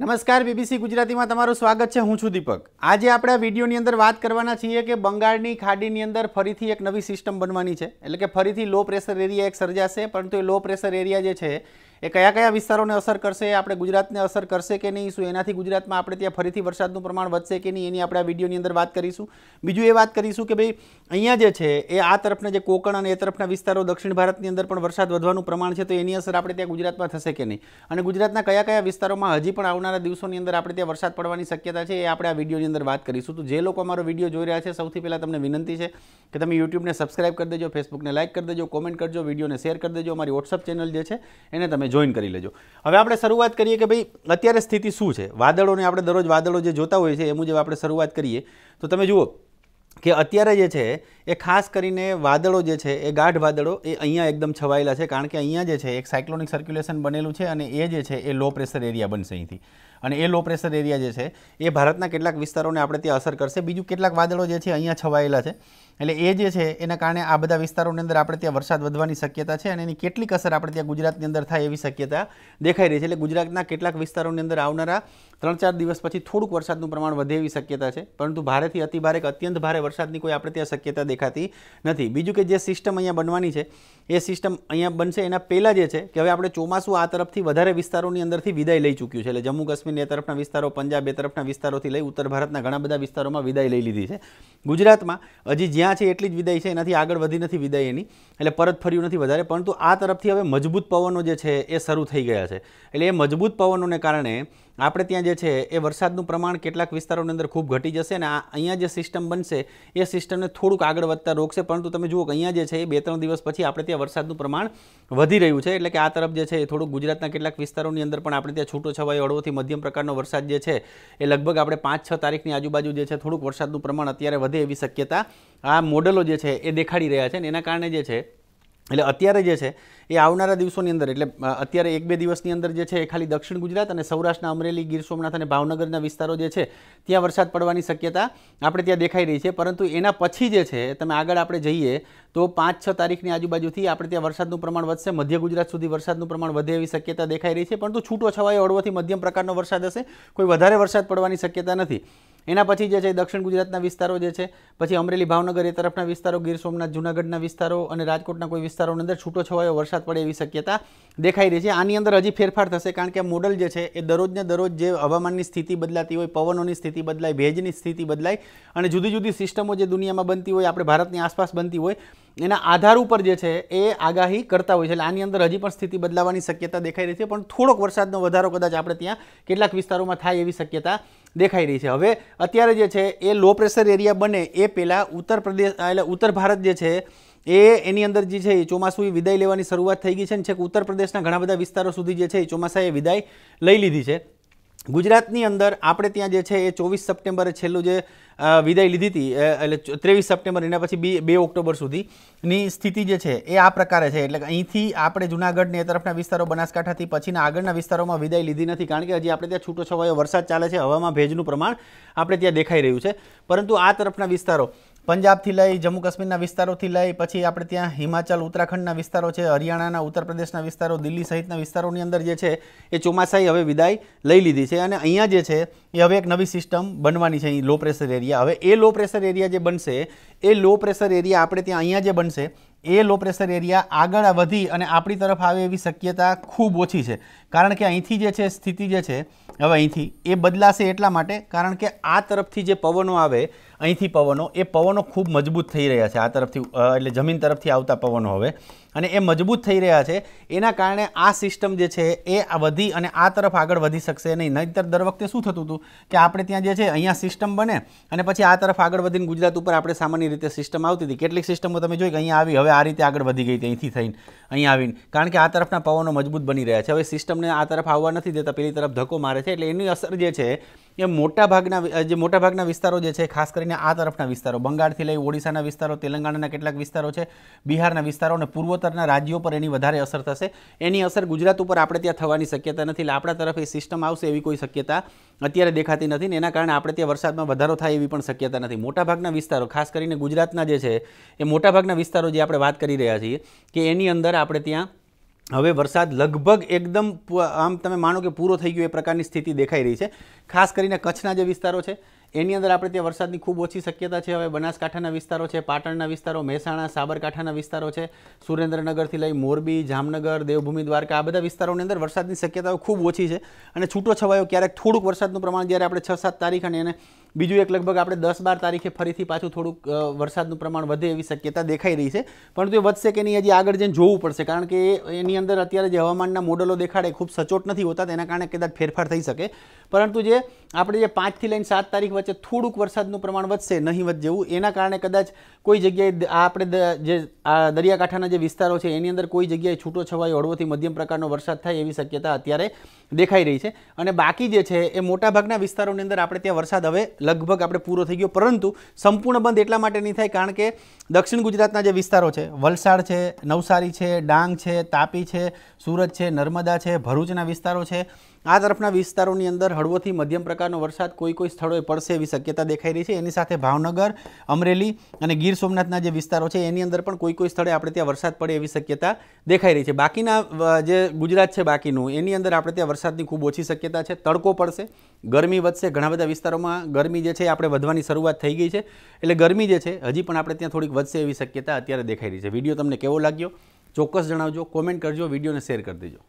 નમસ્કાર બીબીસી ગુજરાતીમાં તમારું સ્વાગત છે હું છું દીપક આજે આપણે આ વિડીયોની અંદર વાત કરવાના છીએ કે બંગાળની ખાડીની અંદર ફરીથી એક નવી સિસ્ટમ બનવાની છે એટલે કે ફરીથી લો પ્રેશર એરિયા એક સર્જાશે પરંતુ એ લો પ્રેશર એરિયા જે છે એ કયા કયા વિસ્તારોને અસર કરશે આપણે ગુજરાતને અસર કરશે કે નહીં શું એનાથી ગુજરાતમાં આપણે ત્યાં ફરીથી વરસાદનું પ્રમાણ વધશે કે નહીં એની આપણે આ વિડીયોની અંદર વાત કરીશું બીજું એ વાત કરીશું કે ભાઈ અહીંયા જે છે એ આ તરફના જે કોકણ અને એ તરફના વિસ્તારો દક્ષિણ ભારતની અંદર પણ વરસાદ વધવાનું પ્રમાણ છે તો એની અસર આપણે ત્યાં ગુજરાતમાં થશે કે નહીં અને ગુજરાતના કયા કયા વિસ્તારોમાં હજી પણ આવનારા દિવસોની અંદર આપણે ત્યાં વરસાદ પડવાની શક્યતા છે એ આપણે આ વિડીયોની અંદર વાત કરીશું તો જે લોકો અમારો વિડીયો જોઈ રહ્યા છે સૌથી પહેલાં તમને વિનંતી છે કે તમે યુટ્યુબને સબસ્ક્રાઇબ કરી દેજો ફેસબુકને લાઇક કરી દેજો કોમેન્ટ કરજો વિડીયોને શેર કરી દેજો અમારી વોટ્સઅપ ચેનલ જે છે એને તમે તમે જોઈન કરી લેજો હવે આપણે શરૂઆત કરીએ કે ભાઈ અત્યારે સ્થિતિ શું છે વાદળોને આપણે દરરોજ વાદળો જે જોતા હોઈએ છીએ એ મુજબ આપણે શરૂઆત કરીએ તો તમે જુઓ કે અત્યારે જે છે એ ખાસ કરીને વાદળો જે છે એ ગાઢ વાદળો એ અહીંયા એકદમ છવાયેલા છે કારણ કે અહીંયા જે છે એક સાયક્લોનિક સર્ક્યુલેશન બનેલું છે અને એ જે છે એ લો પ્રેશર એરિયા બનશે અહીંથી અને એ લો પ્રેશર એરિયા જે છે એ ભારતના કેટલાક વિસ્તારોને આપણે ત્યાં અસર કરશે બીજું કેટલાક વાદળો જે છે અહીંયા છવાયેલા છે એટલે એ જે છે એના કારણે આ બધા વિસ્તારોની અંદર આપણે ત્યાં વરસાદ વધવાની શક્યતા છે અને એની કેટલીક અસર આપણે ત્યાં ગુજરાતની અંદર થાય એવી શક્યતા દેખાઈ રહી છે એટલે ગુજરાતના કેટલાક વિસ્તારોની અંદર આવનારા ત્રણ ચાર દિવસ પછી થોડુંક વરસાદનું પ્રમાણ વધે એવી શક્યતા છે પરંતુ ભારેથી અતિભારે કે અત્યંત ભારે વરસાદની કોઈ આપણે ત્યાં શક્યતા દેખાતી નથી બીજું કે જે સિસ્ટમ અહીંયા બનવાની છે એ સિસ્ટમ અહીંયા બનશે એના પહેલાં જે છે કે હવે આપણે ચોમાસું આ તરફથી વધારે વિસ્તારોની અંદરથી વિદાય લઈ ચૂક્યું છે એટલે જમ્મુ કાશ્મીર એ તરફના વિસ્તારો પંજાબ એ તરફના વિસ્તારોથી લઈ ઉત્તર ભારતના ઘણા બધા વિસ્તારોમાં વિદાય લઈ લીધી છે ગુજરાતમાં હજી જ્યાં જ્યાં છે એટલી જ વિદાય છે એનાથી આગળ વધી નથી વિદાય એની એટલે પરત ફર્યું નથી વધારે પરંતુ આ તરફથી હવે મજબૂત પવનો જે છે એ શરૂ થઈ ગયા છે એટલે એ મજબૂત પવનોને કારણે આપણે ત્યાં જે છે એ વરસાદનું પ્રમાણ કેટલાક વિસ્તારોની અંદર ખૂબ ઘટી જશે અને અહીંયા જે સિસ્ટમ બનશે એ સિસ્ટમને થોડુંક આગળ વધતા રોકશે પરંતુ તમે જુઓ કે અહીંયા જે છે એ બે ત્રણ દિવસ પછી આપણે ત્યાં વરસાદનું પ્રમાણ વધી રહ્યું છે એટલે કે આ તરફ જે છે એ થોડુંક ગુજરાતના કેટલાક વિસ્તારોની અંદર પણ આપણે ત્યાં છૂટો છવાયો હળવોથી મધ્યમ પ્રકારનો વરસાદ જે છે એ લગભગ આપણે પાંચ છ તારીખની આજુબાજુ જે છે થોડુંક વરસાદનું પ્રમાણ અત્યારે વધે એવી શક્યતા આ મોડલો જે છે એ દેખાડી રહ્યા છે અને એના કારણે જે છે એટલે અત્યારે જે છે એ આવનારા દિવસોની અંદર એટલે અત્યારે એક બે દિવસની અંદર જે છે એ ખાલી દક્ષિણ ગુજરાત અને સૌરાષ્ટ્રના અમરેલી ગીર સોમનાથ અને ભાવનગરના વિસ્તારો જે છે ત્યાં વરસાદ પડવાની શક્યતા આપણે ત્યાં દેખાઈ રહી છે પરંતુ એના પછી જે છે તમે આગળ આપણે જઈએ તો પાંચ છ તારીખની આજુબાજુથી આપણે ત્યાં વરસાદનું પ્રમાણ વધશે મધ્ય ગુજરાત સુધી વરસાદનું પ્રમાણ વધે એવી શક્યતા દેખાઈ રહી છે પરંતુ છૂટો છવાયો હળવોથી મધ્યમ પ્રકારનો વરસાદ હશે કોઈ વધારે વરસાદ પડવાની શક્યતા નથી એના પછી જે છે દક્ષિણ ગુજરાતના વિસ્તારો જે છે પછી અમરેલી ભાવનગર એ તરફના વિસ્તારો ગીર સોમનાથ જૂનાગઢના વિસ્તારો અને રાજકોટના કોઈ વિસ્તારોની અંદર છૂટો છવાયો વરસાદ પડે એવી શક્યતા દેખાઈ રહી છે આની અંદર હજી ફેરફાર થશે કારણ કે મોડલ જે છે એ દરરોજને દરરોજ જે હવામાનની સ્થિતિ બદલાતી હોય પવનોની સ્થિતિ બદલાય ભેજની સ્થિતિ બદલાય અને જુદી જુદી સિસ્ટમો જે દુનિયામાં બનતી હોય આપણે ભારતની આસપાસ બનતી હોય એના આધાર ઉપર જે છે એ આગાહી કરતા હોય છે એટલે આની અંદર હજી પણ સ્થિતિ બદલાવાની શક્યતા દેખાઈ રહી છે પણ થોડોક વરસાદનો વધારો કદાચ આપણે ત્યાં કેટલાક વિસ્તારોમાં થાય એવી શક્યતા દેખાઈ રહી છે હવે અત્યારે જે છે એ લો પ્રેશર એરિયા બને એ પહેલાં ઉત્તર પ્રદેશ એટલે ઉત્તર ભારત જે છે એ એની અંદર જે છે એ ચોમાસું વિદાય લેવાની શરૂઆત થઈ ગઈ છે ને છેક ઉત્તર પ્રદેશના ઘણા બધા વિસ્તારો સુધી જે છે એ ચોમાસાએ વિદાય લઈ લીધી છે ગુજરાતની અંદર આપણે ત્યાં જે છે એ ચોવીસ સપ્ટેમ્બરે છેલ્લું જે વિદાય લીધી હતી એટલે ત્રેવીસ સપ્ટેમ્બર એના પછી બે બે ઓક્ટોબર સુધીની સ્થિતિ જે છે એ આ પ્રકારે છે એટલે અહીંથી આપણે જૂનાગઢને એ તરફના વિસ્તારો બનાસકાંઠાથી પછીના આગળના વિસ્તારોમાં વિદાય લીધી નથી કારણ કે હજી આપણે ત્યાં છૂટો છવાયો વરસાદ ચાલે છે હવામાં ભેજનું પ્રમાણ આપણે ત્યાં દેખાઈ રહ્યું છે પરંતુ આ તરફના વિસ્તારો પંજાબથી લઈ જમ્મુ કાશ્મીરના વિસ્તારોથી લઈ પછી આપણે ત્યાં હિમાચલ ઉત્તરાખંડના વિસ્તારો છે હરિયાણાના ઉત્તર પ્રદેશના વિસ્તારો દિલ્હી સહિતના વિસ્તારોની અંદર જે છે એ ચોમાસાએ હવે વિદાય લઈ લીધી છે અને અહીંયા જે છે એ હવે એક નવી સિસ્ટમ બનવાની છે લો પ્રેશર એરિયા હવે એ લો પ્રેશર એરિયા જે બનશે એ લો પ્રેશર એરિયા આપણે ત્યાં અહીંયા જે બનશે એ લો પ્રેશર એરિયા આગળ વધી અને આપણી તરફ આવે એવી શક્યતા ખૂબ ઓછી છે કારણ કે અહીંથી જે છે સ્થિતિ જે છે હવે અહીંથી એ બદલાશે એટલા માટે કારણ કે આ તરફથી જે પવનો આવે અહીંથી પવનો એ પવનો ખૂબ મજબૂત થઈ રહ્યા છે આ તરફથી એટલે જમીન તરફથી આવતા પવનો હવે અને એ મજબૂત થઈ રહ્યા છે એના કારણે આ સિસ્ટમ જે છે એ આ વધી અને આ તરફ આગળ વધી શકશે નહીં નહીંતર દર વખતે શું થતું હતું કે આપણે ત્યાં જે છે અહીંયા સિસ્ટમ બને અને પછી આ તરફ આગળ વધીને ગુજરાત ઉપર આપણે સામાન્ય રીતે સિસ્ટમ આવતી હતી કેટલીક સિસ્ટમો તમે જોઈ કે અહીંયા આવી હવે આ રીતે આગળ વધી ગઈ હતી અહીંથી થઈને અહીંયા આવીને કારણ કે આ તરફના પવનો મજબૂત બની રહ્યા છે હવે સિસ્ટમને આ તરફ આવવા નથી દેતા પેલી તરફ ધક્કો મારે છે એટલે એની અસર જે છે એ મોટાભાગના જે મોટાભાગના વિસ્તારો જે છે ખાસ કરીને આ તરફના વિસ્તારો બંગાળથી લઈ ઓડિશાના વિસ્તારો તેલંગાણાના કેટલાક વિસ્તારો છે બિહારના વિસ્તારો અને પૂર્વોત્તરના રાજ્યો પર એની વધારે અસર થશે એની અસર ગુજરાત ઉપર આપણે ત્યાં થવાની શક્યતા નથી એટલે આપણા તરફ એ સિસ્ટમ આવશે એવી કોઈ શક્યતા અત્યારે દેખાતી નથી ને એના કારણે આપણે ત્યાં વરસાદમાં વધારો થાય એવી પણ શક્યતા નથી મોટાભાગના વિસ્તારો ખાસ કરીને ગુજરાતના જે છે એ મોટાભાગના વિસ્તારો જે આપણે વાત કરી રહ્યા છીએ કે એની અંદર આપણે ત્યાં હવે વરસાદ લગભગ એકદમ આમ તમે માનો કે પૂરો થઈ ગયો એ પ્રકારની સ્થિતિ દેખાઈ રહી છે ખાસ કરીને કચ્છના જે વિસ્તારો છે એની અંદર આપણે ત્યાં વરસાદની ખૂબ ઓછી શક્યતા છે હવે બનાસકાંઠાના વિસ્તારો છે પાટણના વિસ્તારો મહેસાણા સાબરકાંઠાના વિસ્તારો છે સુરેન્દ્રનગરથી લઈ મોરબી જામનગર દેવભૂમિ દ્વારકા આ બધા વિસ્તારોની અંદર વરસાદની શક્યતાઓ ખૂબ ઓછી છે અને છૂટો છવાયો ક્યારેક થોડુંક વરસાદનું પ્રમાણ જ્યારે આપણે છ સાત તારીખ અને એને બીજું એક લગભગ આપણે દસ બાર તારીખે ફરીથી પાછું થોડુંક વરસાદનું પ્રમાણ વધે એવી શક્યતા દેખાઈ રહી છે પરંતુ એ વધશે કે નહીં હજી આગળ જઈને જોવું પડશે કારણ કે એની અંદર અત્યારે જે હવામાનના મોડલો દેખાડે ખૂબ સચોટ નથી હોતા તેના કારણે કદાચ ફેરફાર થઈ શકે પરંતુ જે આપણે જે પાંચથી લઈને સાત તારીખ વચ્ચે થોડુંક વરસાદનું પ્રમાણ વધશે નહીંવત જેવું એના કારણે કદાચ કોઈ જગ્યાએ આપણે જે આ દરિયાકાંઠાના જે વિસ્તારો છે એની અંદર કોઈ જગ્યાએ છૂટો છવાયો હળવોથી મધ્યમ પ્રકારનો વરસાદ થાય એવી શક્યતા અત્યારે દેખાઈ રહી છે અને બાકી જે છે એ મોટાભાગના વિસ્તારોની અંદર આપણે ત્યાં વરસાદ હવે લગભગ આપણે પૂરો થઈ ગયો પરંતુ સંપૂર્ણ બંધ એટલા માટે નહીં થાય કારણ કે દક્ષિણ ગુજરાતના જે વિસ્તારો છે વલસાડ છે નવસારી છે ડાંગ છે તાપી છે સુરત છે નર્મદા છે ભરૂચના વિસ્તારો છે આ તરફના વિસ્તારોની અંદર હળવોથી મધ્યમ પ્રકારનો વરસાદ કોઈ કોઈ સ્થળોએ પડશે એવી શક્યતા દેખાઈ રહી છે એની સાથે ભાવનગર અમરેલી અને ગીર સોમનાથના જે વિસ્તારો છે એની અંદર પણ કોઈ કોઈ સ્થળે આપણે ત્યાં વરસાદ પડે એવી શક્યતા દેખાઈ રહી છે બાકીના જે ગુજરાત છે બાકીનું એની અંદર આપણે ત્યાં વરસાદની ખૂબ ઓછી શક્યતા છે તડકો પડશે ગરમી વધશે ઘણા બધા વિસ્તારોમાં ગરમી જે છે આપણે વધવાની શરૂઆત થઈ ગઈ છે એટલે ગરમી જે છે હજી પણ આપણે ત્યાં થોડીક વધશે એવી શક્યતા અત્યારે દેખાઈ રહી છે વિડીયો તમને કેવો લાગ્યો ચોક્કસ જણાવજો કોમેન્ટ કરજો વિડીયોને શેર કરી દેજો